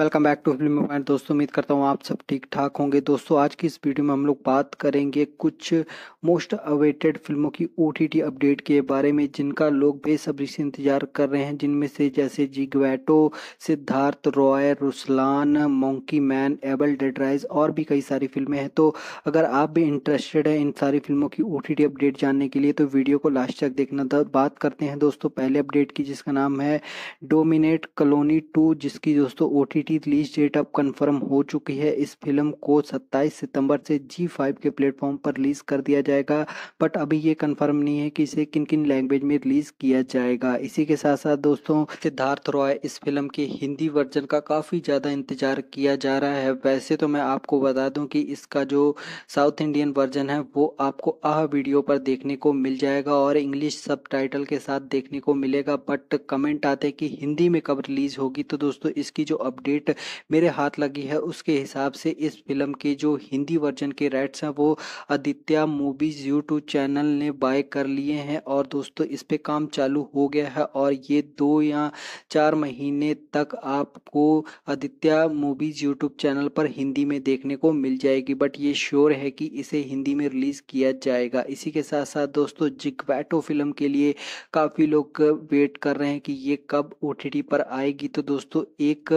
welcome back to film point दोस्तों उम्मीद करता हूँ आप सब ठीक ठाक होंगे दोस्तों आज की इस वीडियो में हम लोग बात करेंगे कुछ मोस्ट अवेटेड फिल्मों की ओ अपडेट के बारे में जिनका लोग बेसब्री से इंतजार कर रहे हैं जिनमें से जैसे जिग्वेटो सिद्धार्थ रॉय रुस्लान मोंकी मैन एबल डेडराइज और भी कई सारी फिल्में हैं तो अगर आप भी इंटरेस्टेड हैं इन सारी फिल्मों की ओ अपडेट जानने के लिए तो वीडियो को लास्ट तक देखना तो बात करते हैं दोस्तों पहले अपडेट की जिसका नाम है डोमिनेट कलोनी टू जिसकी दोस्तों ओ की रिलीज डेट अब कंफर्म हो चुकी है इस फिल्म को 27 सितंबर से जी फाइव के प्लेटफॉर्म पर रिलीज कर दिया जाएगा बट अभी ये कंफर्म नहीं है कि इसे किन किन लैंग्वेज में रिलीज किया जाएगा इसी के साथ साथ दोस्तों सिद्धार्थ रॉय इस फिल्म के हिंदी वर्जन का काफ़ी ज़्यादा इंतजार किया जा रहा है वैसे तो मैं आपको बता दूं कि इसका जो साउथ इंडियन वर्जन है वो आपको आह वीडियो पर देखने को मिल जाएगा और इंग्लिश सब के साथ देखने को मिलेगा बट कमेंट आते कि हिंदी में कब रिलीज होगी तो दोस्तों इसकी जो अपडेट क्रेडिट मेरे हाथ लगी है उसके हिसाब से इस फिल्म के जो हिंदी वर्जन के राइट्स हैं वो आदित्य मूवीज यूट्यूब चैनल ने बाय कर लिए हैं और दोस्तों इस पर काम चालू हो गया है और ये दो या चार महीने तक आपको आदित्य मूवीज यूट्यूब चैनल पर हिंदी में देखने को मिल जाएगी बट ये श्योर है कि इसे हिंदी में रिलीज़ किया जाएगा इसी के साथ साथ दोस्तों जिकवैटो फिल्म के लिए काफ़ी लोग वेट कर रहे हैं कि ये कब ओ पर आएगी तो दोस्तों एक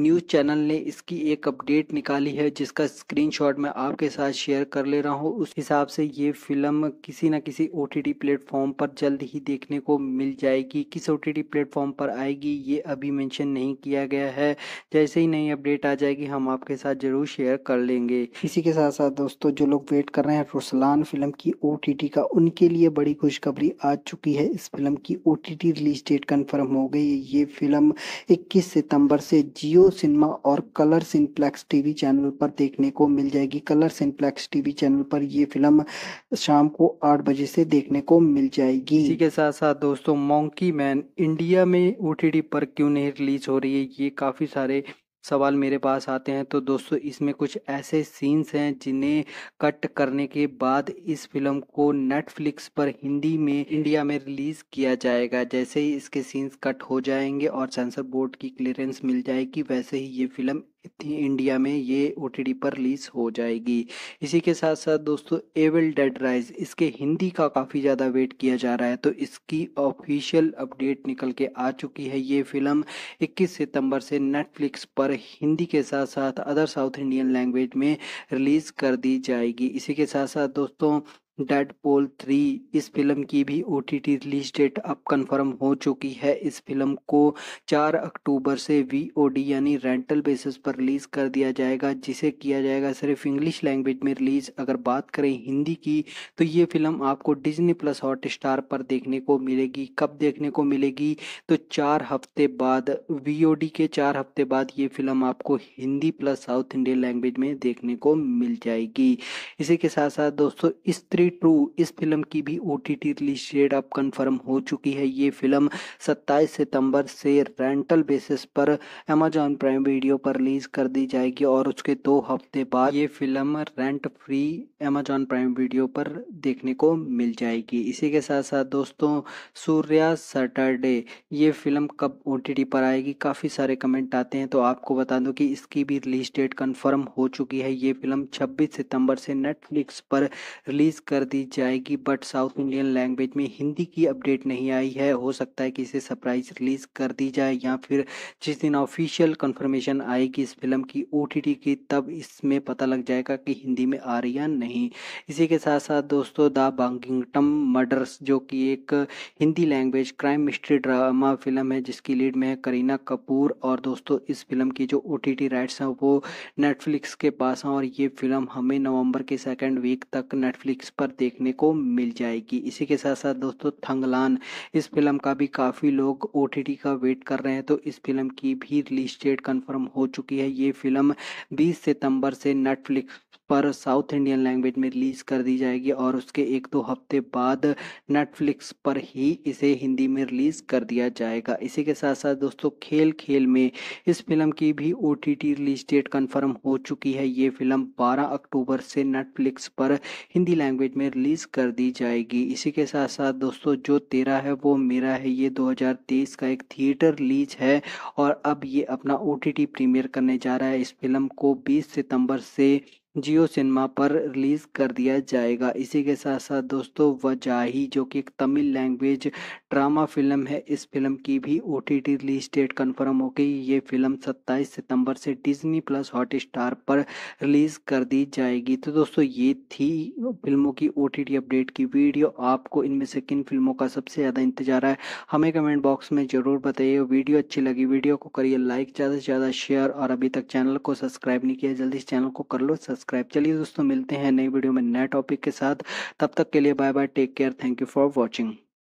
न्यूज़ चैनल ने इसकी एक अपडेट निकाली है जिसका स्क्रीनशॉट मैं आपके साथ शेयर कर ले रहा हूँ उस हिसाब से ये फिल्म किसी न किसी ओ टी प्लेटफॉर्म पर जल्द ही देखने को मिल जाएगी किस ओ टी प्लेटफॉर्म पर आएगी ये अभी मेंशन नहीं किया गया है जैसे ही नई अपडेट आ जाएगी हम आपके साथ ज़रूर शेयर कर लेंगे इसी के साथ साथ दोस्तों जो लोग वेट कर रहे हैं रुसलान फिल्म की ओ का उनके लिए बड़ी खुशखबरी आ चुकी है इस फिल्म की ओ रिलीज डेट कन्फर्म हो गई ये फिल्म इक्कीस सितम्बर से जियो जियो सिनेमा और कलर सिंप्लेक्स टीवी चैनल पर देखने को मिल जाएगी कलर सिंप्लेक्स टीवी चैनल पर ये फिल्म शाम को आठ बजे से देखने को मिल जाएगी इसी के साथ साथ दोस्तों मॉन्की मैन इंडिया में ओ पर क्यों नहीं रिलीज हो रही है ये काफी सारे सवाल मेरे पास आते हैं तो दोस्तों इसमें कुछ ऐसे सीन्स हैं जिन्हें कट करने के बाद इस फिल्म को नेटफ्लिक्स पर हिंदी में इंडिया में रिलीज किया जाएगा जैसे ही इसके सीन्स कट हो जाएंगे और सेंसर बोर्ड की क्लियरेंस मिल जाएगी वैसे ही ये फिल्म इंडिया में ये ओ पर रिलीज हो जाएगी इसी के साथ साथ दोस्तों एवल डेड राइज इसके हिंदी का काफ़ी ज़्यादा वेट किया जा रहा है तो इसकी ऑफिशियल अपडेट निकल के आ चुकी है ये फिल्म 21 सितंबर से नेटफ्लिक्स पर हिंदी के साथ साथ अदर साउथ इंडियन लैंग्वेज में रिलीज़ कर दी जाएगी इसी के साथ साथ दोस्तों डेड पोल थ्री इस फिल्म की भी O T T release date अब कंफर्म हो चुकी है इस फिल्म को 4 अक्टूबर से वी ओ डी यानी रेंटल बेसिस पर रिलीज कर दिया जाएगा जिसे किया जाएगा सिर्फ इंग्लिश लैंग्वेज में रिलीज अगर बात करें हिंदी की तो ये फिल्म आपको डिजनी प्लस हॉट स्टार पर देखने को मिलेगी कब देखने को मिलेगी तो चार हफ्ते बाद वी ओ डी के चार हफ्ते बाद ये फिल्म आपको Hindi plus south Indian language में देखने को मिल जाएगी इसी के साथ साथ दोस्तों स्त्री वेरी ट्रू इस फिल्म की भी O T T release date अब कंफर्म हो चुकी है ये फिल्म 27 सितंबर से रेंटल बेसिस पर अमेजॉन प्राइम वीडियो पर रिलीज कर दी जाएगी और उसके दो हफ्ते बाद ये film rent free Amazon prime video पर देखने को मिल जाएगी इसी के साथ साथ दोस्तों सूर्या सैटरडे ये फिल्म कब ओ टी टी पर आएगी काफ़ी सारे कमेंट आते हैं तो आपको बता दूं कि इसकी भी रिलीज डेट कन्फर्म हो चुकी है ये फिल्म 26 सितंबर से नेटफ्लिक्स पर रिलीज कर कर दी जाएगी बट साउथ इंडियन लैंग्वेज में हिंदी की अपडेट नहीं आई है हो सकता है कि इसे सरप्राइज रिलीज कर दी जाए या फिर जिस दिन ऑफिशियल कंफर्मेशन आएगी इस फिल्म की ओ की तब इसमें पता लग जाएगा कि हिंदी में आ रही या नहीं इसी के साथ साथ दोस्तों द बांगिंगटम मर्डर्स जो कि एक Hindi language crime mystery drama film है जिसकी लीड में है करीना कपूर और दोस्तों इस फिल्म की जो ओ राइट्स हैं वो नेटफ्लिक्स के पास हैं और ये फिल्म हमें नवंबर के सेकेंड वीक तक नेटफ्लिक्स पर पर देखने को मिल जाएगी इसी के साथ साथ दोस्तों थंगलान इस फिल्म का भी काफ़ी लोग ओ का वेट कर रहे हैं तो इस फिल्म की भी रिलीज डेट कन्फर्म हो चुकी है ये फिल्म बीस सितंबर से नेटफ्लिक्स पर साउथ इंडियन लैंग्वेज में रिलीज कर दी जाएगी और उसके एक दो हफ्ते बाद नेटफ्लिक्स पर ही इसे हिंदी में रिलीज कर दिया जाएगा इसी के साथ साथ दोस्तों खेल खेल में इस फिल्म की भी ओ रिलीज डेट कन्फर्म हो चुकी है ये फिल्म बारह अक्टूबर से नेटफ्लिक्स पर हिंदी लैंग्वेज में रिलीज कर दी जाएगी इसी के साथ साथ दोस्तों जो तेरा है वो मेरा है ये 2023 का एक थिएटर रिलीज है और अब ये अपना ओ प्रीमियर करने जा रहा है इस फिल्म को 20 सितंबर से जियो सिनेमा पर रिलीज़ कर दिया जाएगा इसी के साथ साथ दोस्तों वजाही जो कि एक तमिल लैंग्वेज ड्रामा फिल्म है इस फिल्म की भी O T T release date confirm हो गई ये फिल्म 27 सितंबर से डिज्नी प्लस हॉट स्टार पर रिलीज़ कर दी जाएगी तो दोस्तों ये थी फिल्मों की ओ टी टी अपडेट की वीडियो आपको इनमें से किन फिल्मों का सबसे ज़्यादा इंतजार है हमें कमेंट बॉक्स में ज़रूर बताइए वीडियो अच्छी लगी वीडियो को करिए लाइक ज़्यादा से ज़्यादा शेयर और अभी तक चैनल को सब्सक्राइब नहीं किया जल्दी इस चैनल को कर लो सब्सक्राइब सब्सक्राइब चलिए दोस्तों मिलते हैं नई वीडियो में नए टॉपिक के साथ तब तक के लिए bye bye take care thank you for watching